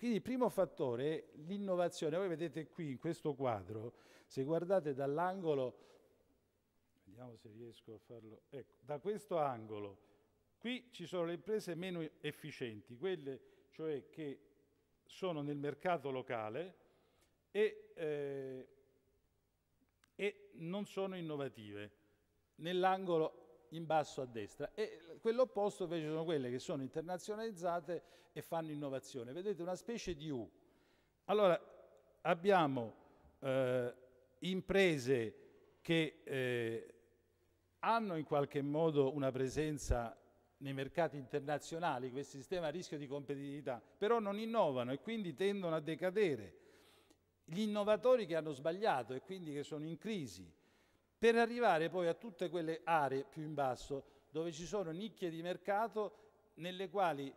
Quindi il primo fattore è l'innovazione. Voi vedete qui in questo quadro, se guardate dall'angolo, vediamo se riesco a farlo, ecco, da questo angolo, qui ci sono le imprese meno efficienti, quelle cioè che sono nel mercato locale e, eh, e non sono innovative. Nell'angolo in basso a destra e quello opposto invece sono quelle che sono internazionalizzate e fanno innovazione. Vedete una specie di U. Allora abbiamo eh, imprese che eh, hanno in qualche modo una presenza nei mercati internazionali, questo sistema a rischio di competitività, però non innovano e quindi tendono a decadere. Gli innovatori che hanno sbagliato e quindi che sono in crisi, per arrivare poi a tutte quelle aree più in basso dove ci sono nicchie di mercato nelle quali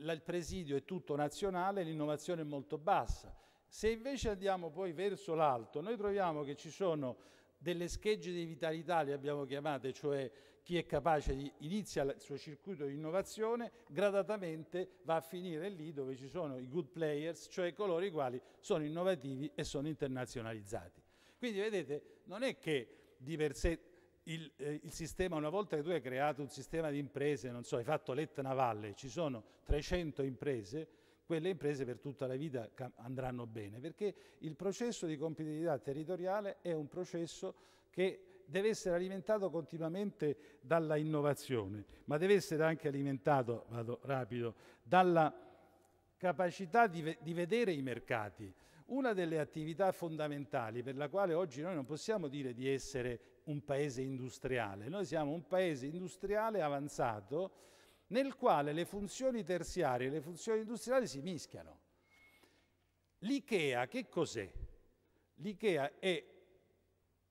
il presidio è tutto nazionale e l'innovazione è molto bassa. Se invece andiamo poi verso l'alto, noi troviamo che ci sono delle schegge di vitalità, le abbiamo chiamate, cioè chi è capace di inizia il suo circuito di innovazione, gradatamente va a finire lì dove ci sono i good players, cioè coloro i quali sono innovativi e sono internazionalizzati. Quindi vedete, non è che di per sé il, eh, il, sistema, una volta che tu hai creato un sistema di imprese, non so, hai fatto l'Etna Valle, ci sono 300 imprese, quelle imprese per tutta la vita andranno bene, perché il processo di competitività territoriale è un processo che deve essere alimentato continuamente dalla innovazione, ma deve essere anche alimentato, vado rapido, dalla capacità di, ve di vedere i mercati. Una delle attività fondamentali per la quale oggi noi non possiamo dire di essere un paese industriale, noi siamo un paese industriale avanzato nel quale le funzioni terziarie e le funzioni industriali si mischiano. L'IKEA che cos'è? L'IKEA è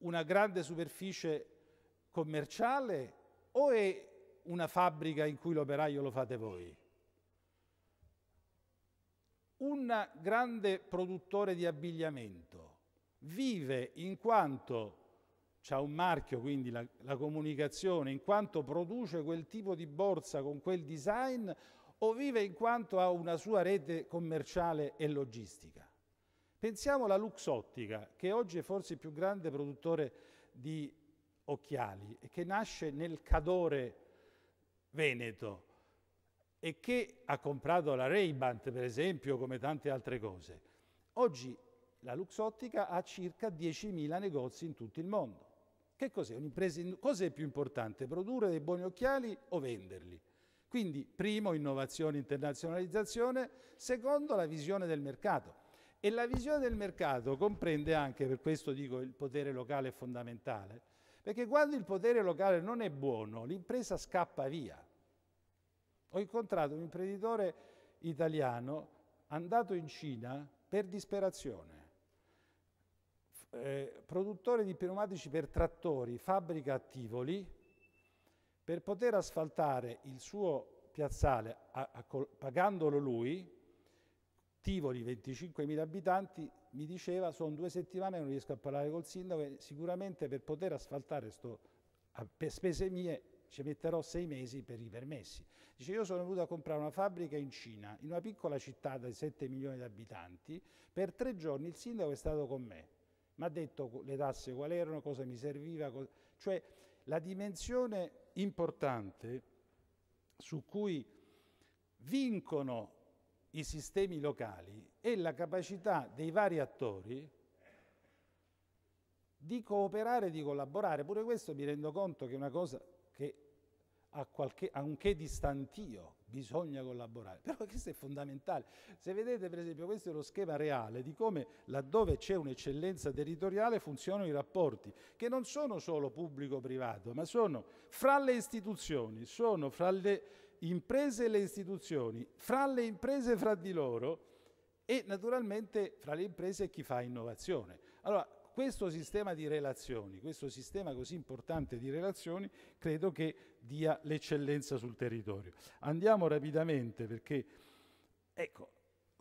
una grande superficie commerciale o è una fabbrica in cui l'operaio lo fate voi? un grande produttore di abbigliamento vive in quanto ha un marchio, quindi la, la, comunicazione, in quanto produce quel tipo di borsa con quel design o vive in quanto ha una sua rete commerciale e logistica. Pensiamo alla Luxottica, che oggi è forse il più grande produttore di occhiali e che nasce nel Cadore Veneto, e che ha comprato la Raybant, per esempio, come tante altre cose. Oggi la Luxottica ha circa 10.000 negozi in tutto il mondo. Che cos'è? Un'impresa, cosa è più importante? Produrre dei buoni occhiali o venderli? Quindi, primo, innovazione, internazionalizzazione, secondo, la visione del mercato. E la visione del mercato comprende anche, per questo dico il potere locale è fondamentale, perché quando il potere locale non è buono, l'impresa scappa via. Ho incontrato un imprenditore italiano andato in Cina per disperazione. Eh, produttore di pneumatici per trattori, fabbrica a Tivoli, per poter asfaltare il suo piazzale a, a, pagandolo lui, Tivoli 25.000 abitanti, mi diceva sono due settimane e non riesco a parlare col sindaco, sicuramente per poter asfaltare sto, a, per spese mie ci metterò sei mesi per i permessi. Dice io sono venuto a comprare una fabbrica in Cina, in una piccola città da 7 milioni di abitanti, per tre giorni il sindaco è stato con me, mi ha detto le tasse quali erano, cosa mi serviva, cosa... cioè la dimensione importante su cui vincono i sistemi locali è la capacità dei vari attori di cooperare, di collaborare. Pure questo mi rendo conto che è una cosa a, qualche, a un che distantio bisogna collaborare. Però questo è fondamentale. Se vedete per esempio questo è lo schema reale di come laddove c'è un'eccellenza territoriale funzionano i rapporti, che non sono solo pubblico-privato, ma sono fra le istituzioni, sono fra le imprese e le istituzioni, fra le imprese fra di loro e naturalmente fra le imprese e chi fa innovazione. Allora, questo sistema di relazioni, questo sistema così importante di relazioni, credo che dia l'eccellenza sul territorio. Andiamo rapidamente perché, ecco,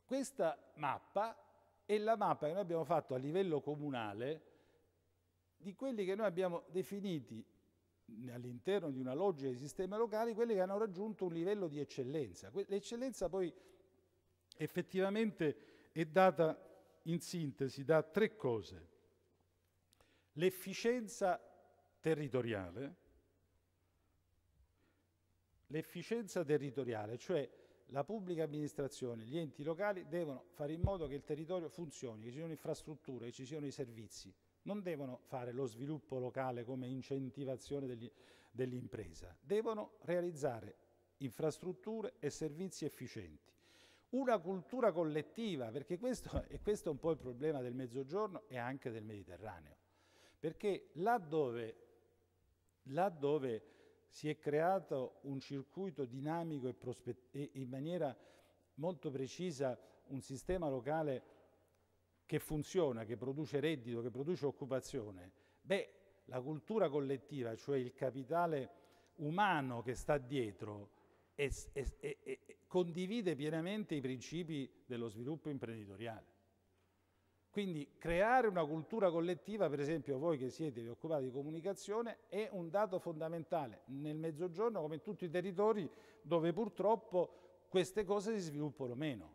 questa mappa è la mappa che noi abbiamo fatto a livello comunale di quelli che noi abbiamo definiti all'interno di una logica di sistema locale, quelli che hanno raggiunto un livello di eccellenza. L'eccellenza poi effettivamente è data in sintesi da tre cose L'efficienza territoriale, l'efficienza territoriale, cioè la pubblica amministrazione, gli enti locali devono fare in modo che il territorio funzioni, che ci siano infrastrutture, che ci siano i servizi. Non devono fare lo sviluppo locale come incentivazione dell'impresa, devono realizzare infrastrutture e servizi efficienti. Una cultura collettiva, perché questo, questo è un po' il problema del Mezzogiorno e anche del Mediterraneo. Perché laddove, laddove si è creato un circuito dinamico e, e in maniera molto precisa un sistema locale che funziona, che produce reddito, che produce occupazione, beh, la cultura collettiva, cioè il capitale umano che sta dietro, e, e, e, condivide pienamente i principi dello sviluppo imprenditoriale. Quindi creare una cultura collettiva, per esempio voi che siete, vi occupate di comunicazione, è un dato fondamentale nel mezzogiorno come in tutti i territori dove purtroppo queste cose si sviluppano meno.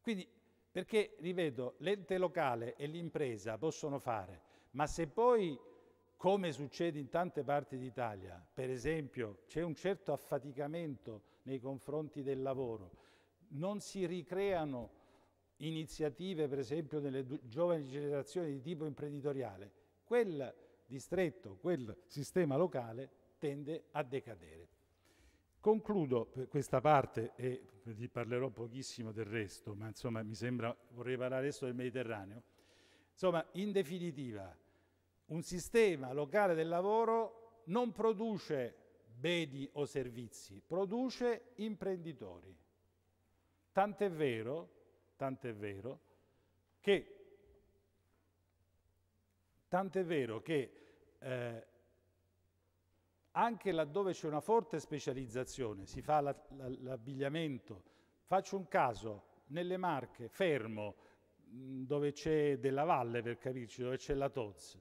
Quindi, perché, ripeto, l'ente locale e l'impresa possono fare, ma se poi, come succede in tante parti d'Italia, per esempio, c'è un certo affaticamento nei confronti del lavoro, non si ricreano iniziative per esempio delle giovani generazioni di tipo imprenditoriale, quel distretto, quel sistema locale tende a decadere. Concludo questa parte e vi parlerò pochissimo del resto, ma insomma mi sembra vorrei parlare adesso del Mediterraneo. Insomma, in definitiva, un sistema locale del lavoro non produce beni o servizi, produce imprenditori. Tant'è vero Tant'è vero che, tant'è vero che eh, anche laddove c'è una forte specializzazione, si fa la, la, l'abbigliamento, faccio un caso, nelle Marche, Fermo, dove c'è della Valle per capirci, dove c'è la Toz,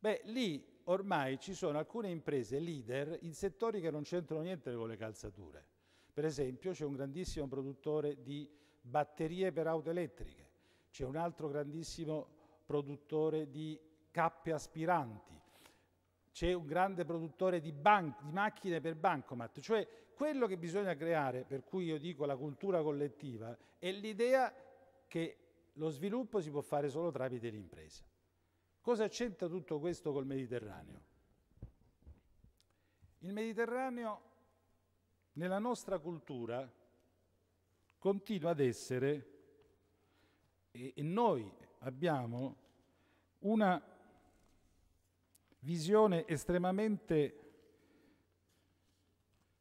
beh lì ormai ci sono alcune imprese leader in settori che non c'entrano niente con le calzature. Per esempio c'è un grandissimo produttore di batterie per auto elettriche, c'è un altro grandissimo produttore di cappe aspiranti, c'è un grande produttore di, di, macchine per bancomat, cioè quello che bisogna creare, per cui io dico la cultura collettiva, è l'idea che lo sviluppo si può fare solo tramite l'impresa. Cosa c'entra tutto questo col Mediterraneo? Il Mediterraneo nella nostra cultura continua ad essere, e, e noi abbiamo una visione estremamente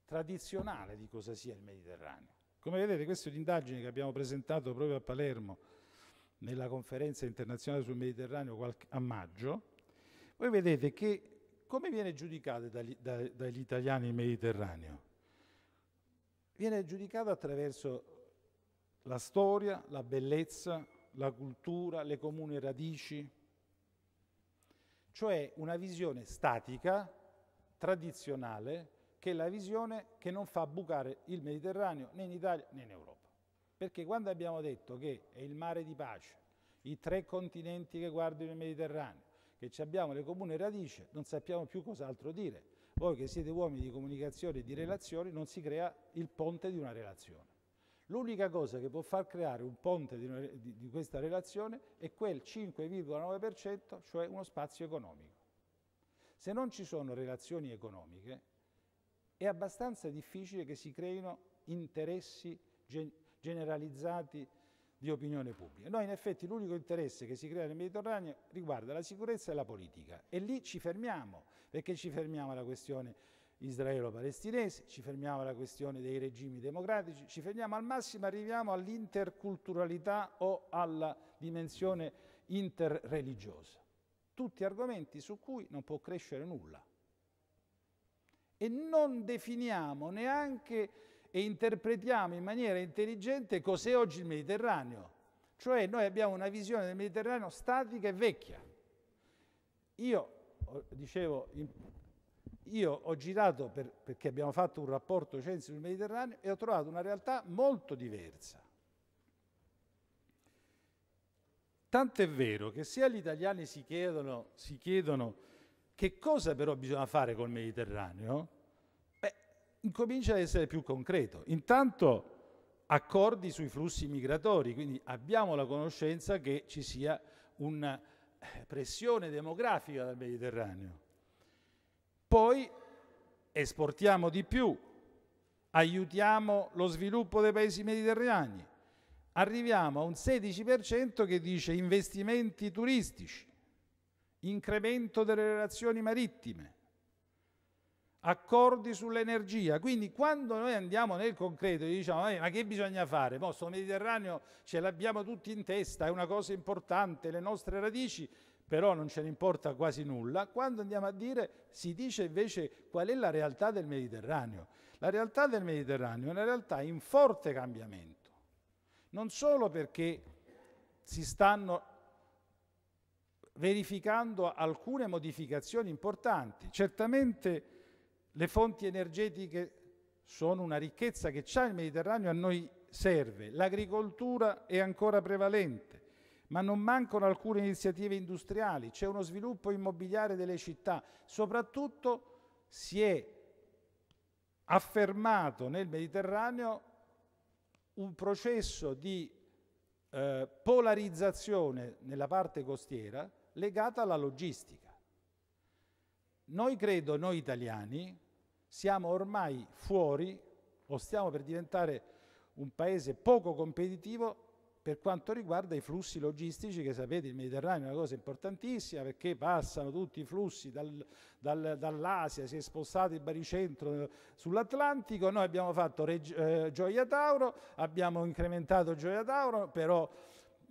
tradizionale di cosa sia il Mediterraneo. Come vedete questa è un'indagine che abbiamo presentato proprio a Palermo nella conferenza internazionale sul Mediterraneo a maggio. Voi vedete che come viene giudicato dagli, dagli italiani il Mediterraneo? Viene giudicato attraverso la storia, la bellezza, la cultura, le comuni radici, cioè una visione statica, tradizionale, che è la visione che non fa bucare il Mediterraneo né in Italia né in Europa. Perché quando abbiamo detto che è il mare di pace, i tre continenti che guardano il Mediterraneo, che abbiamo le comuni radici, non sappiamo più cos'altro dire. Voi che siete uomini di comunicazione e di relazioni, non si crea il ponte di una relazione. L'unica cosa che può far creare un ponte di, di, di questa relazione è quel 5,9%, cioè uno spazio economico. Se non ci sono relazioni economiche, è abbastanza difficile che si creino interessi gen generalizzati di opinione pubblica. Noi in effetti l'unico interesse che si crea nel Mediterraneo riguarda la sicurezza e la politica e lì ci fermiamo, perché ci fermiamo alla questione israelo-palestinese, ci fermiamo alla questione dei regimi democratici, ci fermiamo al massimo, arriviamo all'interculturalità o alla dimensione interreligiosa. Tutti argomenti su cui non può crescere nulla. E non definiamo neanche e interpretiamo in maniera intelligente cos'è oggi il Mediterraneo. Cioè noi abbiamo una visione del Mediterraneo statica e vecchia. Io dicevo io ho girato per, perché abbiamo fatto un rapporto censi sul Mediterraneo e ho trovato una realtà molto diversa. Tanto è vero che se gli italiani si chiedono, si chiedono che cosa però bisogna fare col Mediterraneo, beh, incomincia ad essere più concreto. Intanto accordi sui flussi migratori, quindi abbiamo la conoscenza che ci sia una eh, pressione demografica dal Mediterraneo poi esportiamo di più, aiutiamo lo sviluppo dei paesi mediterranei. Arriviamo a un 16% che dice investimenti turistici, incremento delle relazioni marittime, accordi sull'energia. Quindi quando noi andiamo nel concreto e diciamo eh, ma che bisogna fare? Il Mediterraneo ce l'abbiamo tutti in testa, è una cosa importante, le nostre radici però non ce ne importa quasi nulla, quando andiamo a dire si dice invece qual è la realtà del Mediterraneo. La realtà del Mediterraneo è una realtà in forte cambiamento, non solo perché si stanno verificando alcune modificazioni importanti, certamente le fonti energetiche sono una ricchezza che c'ha il Mediterraneo a noi serve, l'agricoltura è ancora prevalente, ma non mancano alcune iniziative industriali, c'è uno sviluppo immobiliare delle città, soprattutto si è affermato nel Mediterraneo un processo di eh, polarizzazione nella parte costiera legata alla logistica. Noi credo, noi italiani, siamo ormai fuori o stiamo per diventare un paese poco competitivo per quanto riguarda i flussi logistici, che sapete il Mediterraneo è una cosa importantissima perché passano tutti i flussi dal, dal, dall'Asia, si è spostato il baricentro sull'Atlantico, noi abbiamo fatto eh, Gioia Tauro, abbiamo incrementato Gioia Tauro, però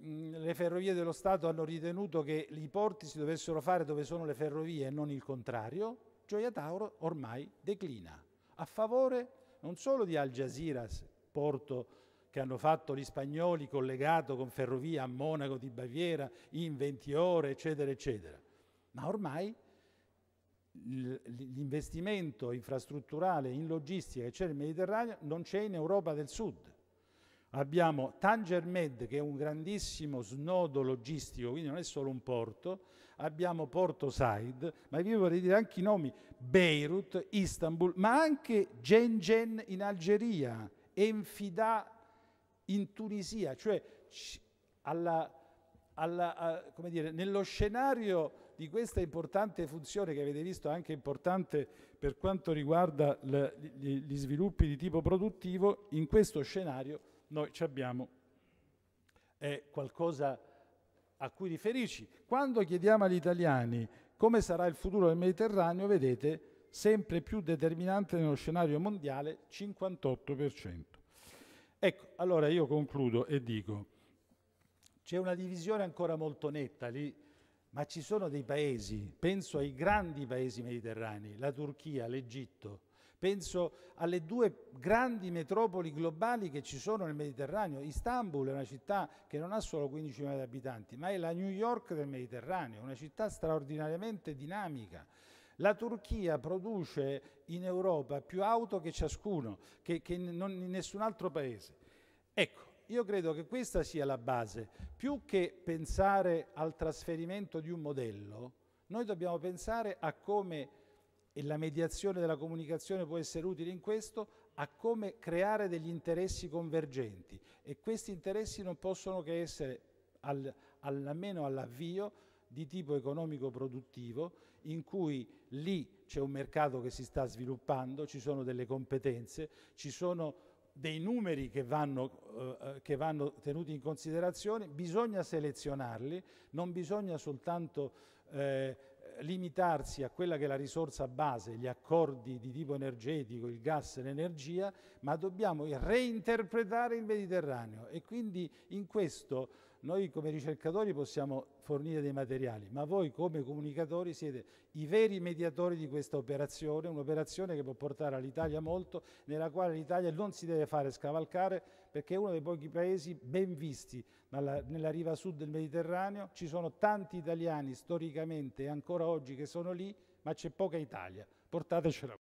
le ferrovie dello Stato hanno ritenuto che i porti si dovessero fare dove sono le ferrovie e non il contrario, Gioia Tauro ormai declina a favore non solo di Al Jazeera, porto che hanno fatto gli spagnoli collegato con ferrovia a Monaco di Baviera in 20 ore, eccetera, eccetera. Ma ormai l'investimento infrastrutturale in logistica che c'è nel Mediterraneo non c'è in Europa del Sud. Abbiamo Tanger Med che è un grandissimo snodo logistico, quindi non è solo un porto, abbiamo Porto Said, ma vi vorrei dire anche i nomi Beirut, Istanbul, ma anche Gengen in Algeria, Enfida in Tunisia, cioè alla, alla, a, dire, nello scenario di questa importante funzione che avete visto anche importante per quanto riguarda l, gli, gli sviluppi di tipo produttivo, in questo scenario noi abbiamo eh, qualcosa a cui riferirci. Quando chiediamo agli italiani come sarà il futuro del Mediterraneo, vedete, sempre più determinante nello scenario mondiale, 58%. Ecco, allora io concludo e dico, c'è una divisione ancora molto netta lì, ma ci sono dei paesi, penso ai grandi paesi mediterranei, la Turchia, l'Egitto, penso alle due grandi metropoli globali che ci sono nel Mediterraneo. Istanbul è una città che non ha solo 15 milioni di abitanti, ma è la New York del Mediterraneo, una città straordinariamente dinamica. La Turchia produce in Europa più auto che ciascuno, che, che non, in nessun altro paese. Ecco, io credo che questa sia la base. Più che pensare al trasferimento di un modello, noi dobbiamo pensare a come, e la mediazione della comunicazione può essere utile in questo, a come creare degli interessi convergenti e questi interessi non possono che essere al, almeno all'avvio di tipo economico-produttivo in cui lì c'è un mercato che si sta sviluppando, ci sono delle competenze, ci sono dei numeri che vanno, eh, eh che vanno tenuti in considerazione, bisogna selezionarli, non bisogna soltanto eh, limitarsi a quella che è la risorsa base, gli accordi di tipo energetico, il gas e l'energia, ma dobbiamo reinterpretare il Mediterraneo e quindi in questo noi come ricercatori possiamo fornire dei materiali, ma voi come comunicatori siete i veri mediatori di questa operazione, un'operazione che può portare all'Italia molto, nella quale l'Italia non si deve fare scavalcare perché è uno dei pochi paesi ben visti dalla, nella riva sud del Mediterraneo, ci sono tanti italiani storicamente e ancora oggi che sono lì, ma c'è poca Italia, portatecela.